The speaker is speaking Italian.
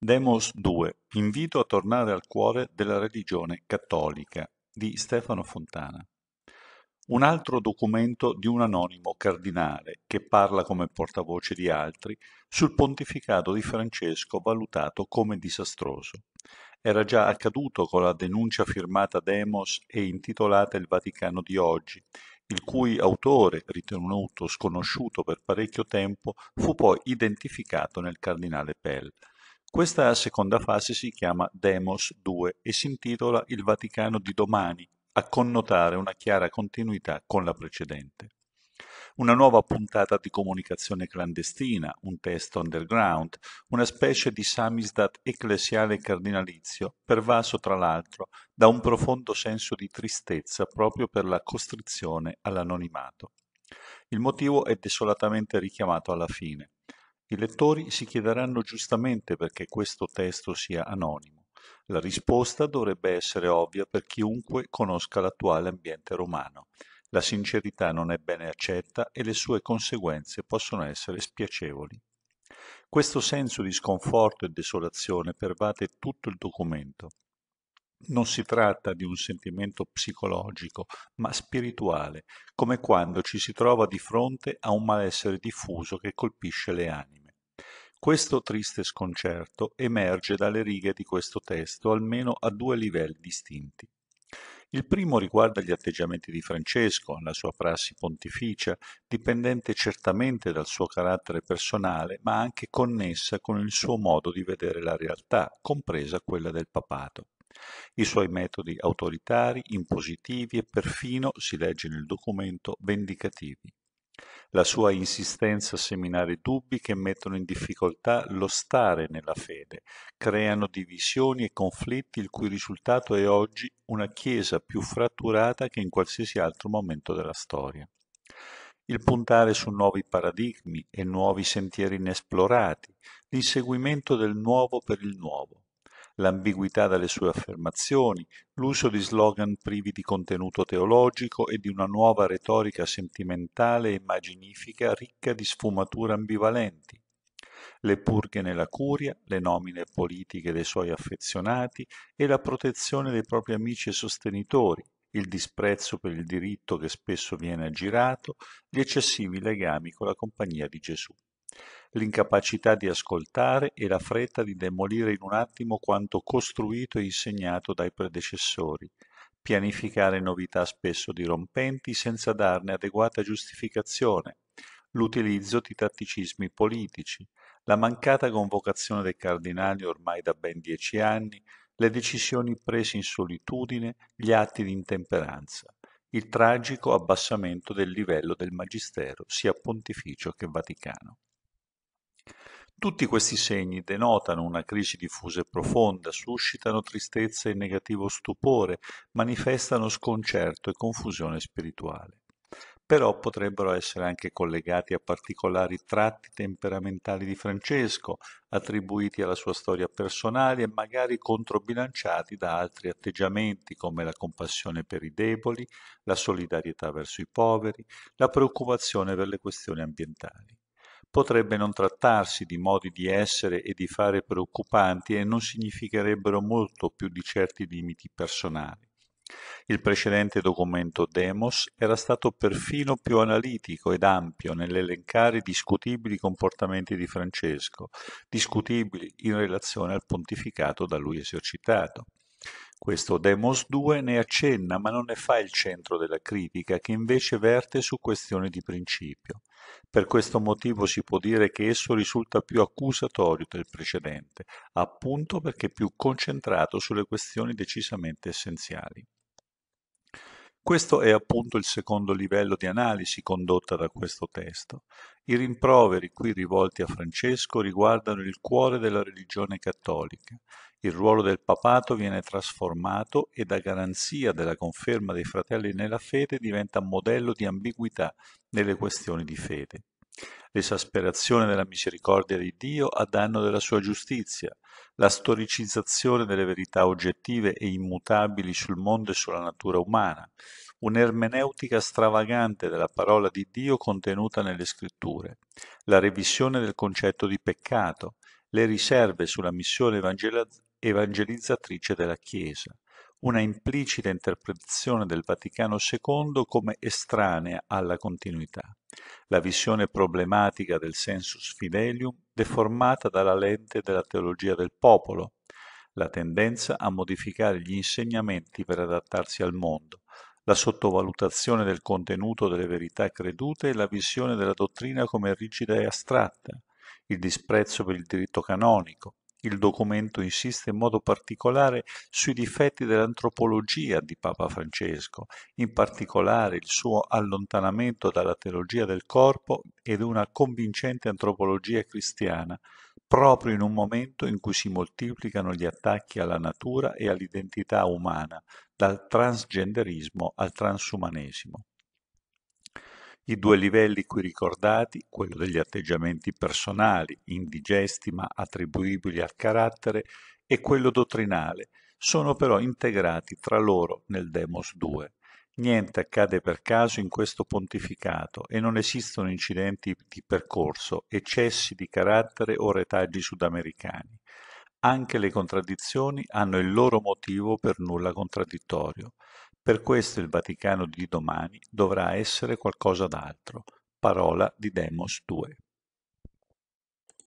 Demos due Invito a tornare al cuore della religione cattolica di Stefano Fontana. Un altro documento di un anonimo cardinale che parla come portavoce di altri sul pontificato di Francesco valutato come disastroso. Era già accaduto con la denuncia firmata Demos e intitolata Il Vaticano di oggi, il cui autore, ritenuto sconosciuto per parecchio tempo, fu poi identificato nel cardinale Pell. Questa seconda fase si chiama Demos 2 e si intitola Il Vaticano di domani, a connotare una chiara continuità con la precedente. Una nuova puntata di comunicazione clandestina, un testo underground, una specie di samizdat ecclesiale cardinalizio, pervaso tra l'altro da un profondo senso di tristezza proprio per la costrizione all'anonimato. Il motivo è desolatamente richiamato alla fine. I lettori si chiederanno giustamente perché questo testo sia anonimo. La risposta dovrebbe essere ovvia per chiunque conosca l'attuale ambiente romano. La sincerità non è bene accetta e le sue conseguenze possono essere spiacevoli. Questo senso di sconforto e desolazione pervade tutto il documento. Non si tratta di un sentimento psicologico, ma spirituale, come quando ci si trova di fronte a un malessere diffuso che colpisce le anime. Questo triste sconcerto emerge dalle righe di questo testo almeno a due livelli distinti. Il primo riguarda gli atteggiamenti di Francesco, la sua prassi pontificia, dipendente certamente dal suo carattere personale, ma anche connessa con il suo modo di vedere la realtà, compresa quella del papato. I suoi metodi autoritari, impositivi e perfino, si legge nel documento, vendicativi. La sua insistenza a seminare dubbi che mettono in difficoltà lo stare nella fede, creano divisioni e conflitti il cui risultato è oggi una Chiesa più fratturata che in qualsiasi altro momento della storia. Il puntare su nuovi paradigmi e nuovi sentieri inesplorati, l'inseguimento del nuovo per il nuovo, l'ambiguità delle sue affermazioni, l'uso di slogan privi di contenuto teologico e di una nuova retorica sentimentale e immaginifica ricca di sfumature ambivalenti. Le purghe nella curia, le nomine politiche dei suoi affezionati e la protezione dei propri amici e sostenitori, il disprezzo per il diritto che spesso viene aggirato, gli eccessivi legami con la compagnia di Gesù. L'incapacità di ascoltare e la fretta di demolire in un attimo quanto costruito e insegnato dai predecessori, pianificare novità spesso dirompenti senza darne adeguata giustificazione, l'utilizzo di tatticismi politici, la mancata convocazione dei cardinali ormai da ben dieci anni, le decisioni prese in solitudine, gli atti di intemperanza, il tragico abbassamento del livello del Magistero, sia pontificio che vaticano. Tutti questi segni denotano una crisi diffusa e profonda, suscitano tristezza e negativo stupore, manifestano sconcerto e confusione spirituale. Però potrebbero essere anche collegati a particolari tratti temperamentali di Francesco, attribuiti alla sua storia personale e magari controbilanciati da altri atteggiamenti come la compassione per i deboli, la solidarietà verso i poveri, la preoccupazione per le questioni ambientali potrebbe non trattarsi di modi di essere e di fare preoccupanti e non significherebbero molto più di certi limiti personali. Il precedente documento Demos era stato perfino più analitico ed ampio nell'elencare discutibili comportamenti di Francesco, discutibili in relazione al pontificato da lui esercitato. Questo Demos 2 ne accenna ma non ne fa il centro della critica che invece verte su questioni di principio. Per questo motivo si può dire che esso risulta più accusatorio del precedente, appunto perché più concentrato sulle questioni decisamente essenziali. Questo è appunto il secondo livello di analisi condotta da questo testo. I rimproveri qui rivolti a Francesco riguardano il cuore della religione cattolica. Il ruolo del papato viene trasformato e da garanzia della conferma dei fratelli nella fede diventa modello di ambiguità nelle questioni di fede l'esasperazione della misericordia di Dio a danno della sua giustizia, la storicizzazione delle verità oggettive e immutabili sul mondo e sulla natura umana, un'ermeneutica stravagante della parola di Dio contenuta nelle scritture, la revisione del concetto di peccato, le riserve sulla missione evangelizzatrice della Chiesa, una implicita interpretazione del Vaticano II come estranea alla continuità, la visione problematica del sensus fidelium deformata dalla lente della teologia del popolo, la tendenza a modificare gli insegnamenti per adattarsi al mondo, la sottovalutazione del contenuto delle verità credute e la visione della dottrina come rigida e astratta, il disprezzo per il diritto canonico, il documento insiste in modo particolare sui difetti dell'antropologia di Papa Francesco, in particolare il suo allontanamento dalla teologia del corpo ed una convincente antropologia cristiana, proprio in un momento in cui si moltiplicano gli attacchi alla natura e all'identità umana, dal transgenderismo al transumanesimo. I due livelli qui ricordati, quello degli atteggiamenti personali, indigesti ma attribuibili al carattere, e quello dottrinale, sono però integrati tra loro nel Demos 2. Niente accade per caso in questo pontificato e non esistono incidenti di percorso, eccessi di carattere o retaggi sudamericani. Anche le contraddizioni hanno il loro motivo per nulla contraddittorio. Per questo il Vaticano di domani dovrà essere qualcosa d'altro, parola di Demos Due.